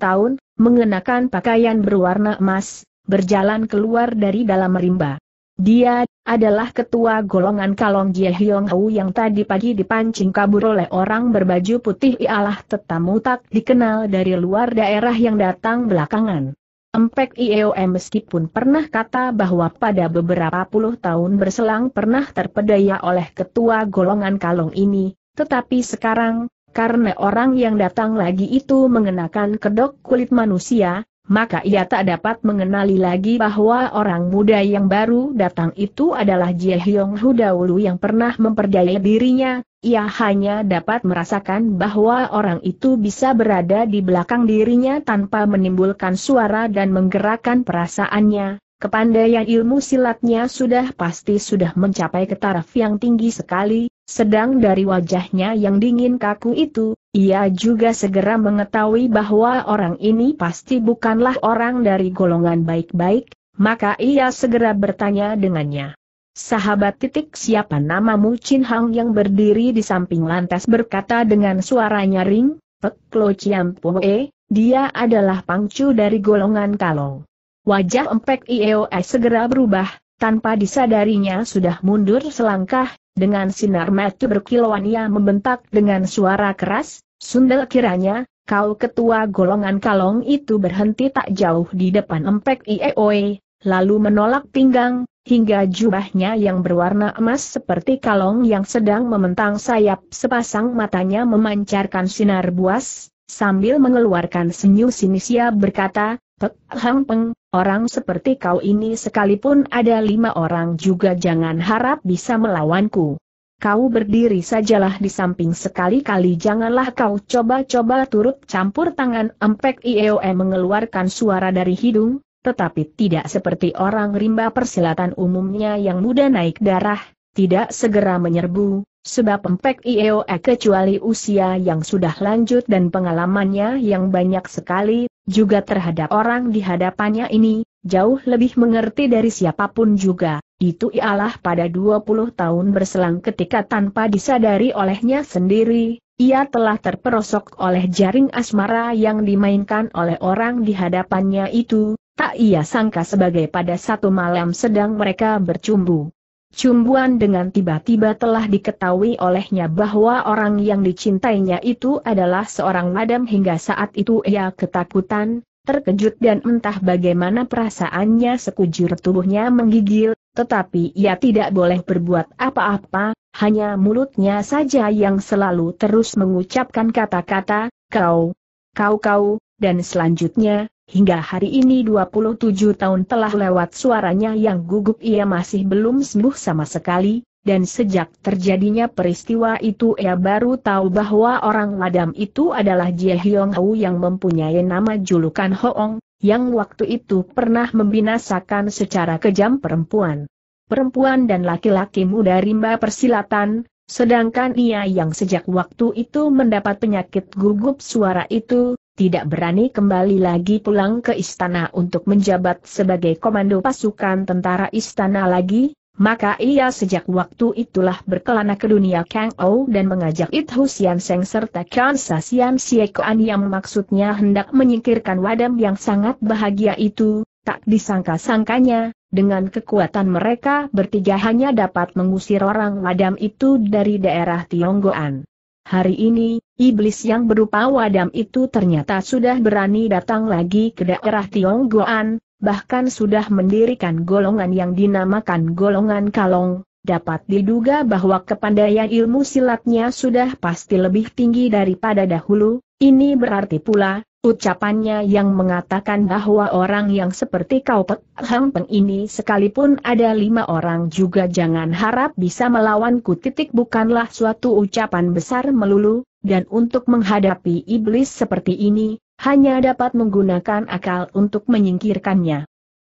tahun, mengenakan pakaian berwarna emas, berjalan keluar dari dalam rimba. Dia adalah ketua golongan Kalong Jie Hyong Hau yang tadi pagi dipancing kabur oleh orang berbaju putih ialah tetamu tak dikenal dari luar daerah yang datang belakangan. Empek IOM e meskipun pernah kata bahwa pada beberapa puluh tahun berselang pernah terpedaya oleh ketua golongan kalong ini, tetapi sekarang, karena orang yang datang lagi itu mengenakan kedok kulit manusia, maka ia tak dapat mengenali lagi bahwa orang muda yang baru datang itu adalah Jie Hyong Hu dahulu yang pernah memperdaya dirinya, ia hanya dapat merasakan bahwa orang itu bisa berada di belakang dirinya tanpa menimbulkan suara dan menggerakkan perasaannya, Kepandaian ilmu silatnya sudah pasti sudah mencapai ke taraf yang tinggi sekali, sedang dari wajahnya yang dingin kaku itu, ia juga segera mengetahui bahwa orang ini pasti bukanlah orang dari golongan baik-baik, maka ia segera bertanya dengannya. Sahabat titik siapa namamu Chin Hang yang berdiri di samping lantas berkata dengan suara nyaring, Peklo Lo Chiam Poe, dia adalah pangcu dari golongan kalong. Wajah empek IOI e segera berubah, tanpa disadarinya sudah mundur selangkah, dengan sinar mata berkilauan ia membentak dengan suara keras, Sundel kiranya, kau ketua golongan kalong itu berhenti tak jauh di depan empek IOI, e e, lalu menolak pinggang, hingga jubahnya yang berwarna emas seperti kalong yang sedang mementang sayap sepasang matanya memancarkan sinar buas, sambil mengeluarkan senyum sinisia berkata, Pek Hang Peng, Orang seperti kau ini sekalipun ada lima orang juga jangan harap bisa melawanku. Kau berdiri sajalah di samping sekali-kali janganlah kau coba-coba turut campur tangan empek IOM mengeluarkan suara dari hidung, tetapi tidak seperti orang rimba persilatan umumnya yang mudah naik darah, tidak segera menyerbu, sebab empek IOE kecuali usia yang sudah lanjut dan pengalamannya yang banyak sekali juga terhadap orang di hadapannya ini, jauh lebih mengerti dari siapapun juga. Itu ialah pada 20 tahun berselang ketika tanpa disadari olehnya sendiri, ia telah terperosok oleh jaring asmara yang dimainkan oleh orang di hadapannya itu, tak ia sangka sebagai pada satu malam sedang mereka bercumbu. Cumbuan dengan tiba-tiba telah diketahui olehnya bahwa orang yang dicintainya itu adalah seorang madam hingga saat itu ia ketakutan, terkejut dan entah bagaimana perasaannya sekujur tubuhnya menggigil, tetapi ia tidak boleh berbuat apa-apa, hanya mulutnya saja yang selalu terus mengucapkan kata-kata, kau, kau-kau, dan selanjutnya, Hingga hari ini 27 tahun telah lewat suaranya yang gugup ia masih belum sembuh sama sekali, dan sejak terjadinya peristiwa itu ia baru tahu bahwa orang ladam itu adalah Jie Hyong Hau yang mempunyai nama julukan Hoong, yang waktu itu pernah membinasakan secara kejam perempuan. Perempuan dan laki-laki muda rimba persilatan, sedangkan ia yang sejak waktu itu mendapat penyakit gugup suara itu, tidak berani kembali lagi pulang ke istana untuk menjabat sebagai komando pasukan tentara istana lagi, maka ia sejak waktu itulah berkelana ke dunia Kang Ou dan mengajak It Husian Seng serta Kan Sasian Siekoan yang maksudnya hendak menyingkirkan wadam yang sangat bahagia itu, tak disangka-sangkanya, dengan kekuatan mereka bertiga hanya dapat mengusir orang wadam itu dari daerah Tionggoan. Hari ini, Iblis yang berupa wadam itu ternyata sudah berani datang lagi ke daerah Tionggoan, bahkan sudah mendirikan golongan yang dinamakan golongan kalong. Dapat diduga bahwa kepandaian ilmu silatnya sudah pasti lebih tinggi daripada dahulu, ini berarti pula, Ucapannya yang mengatakan bahwa orang yang seperti kau Pek Hang Peng ini sekalipun ada lima orang juga jangan harap bisa melawanku titik bukanlah suatu ucapan besar melulu, dan untuk menghadapi iblis seperti ini, hanya dapat menggunakan akal untuk menyingkirkannya.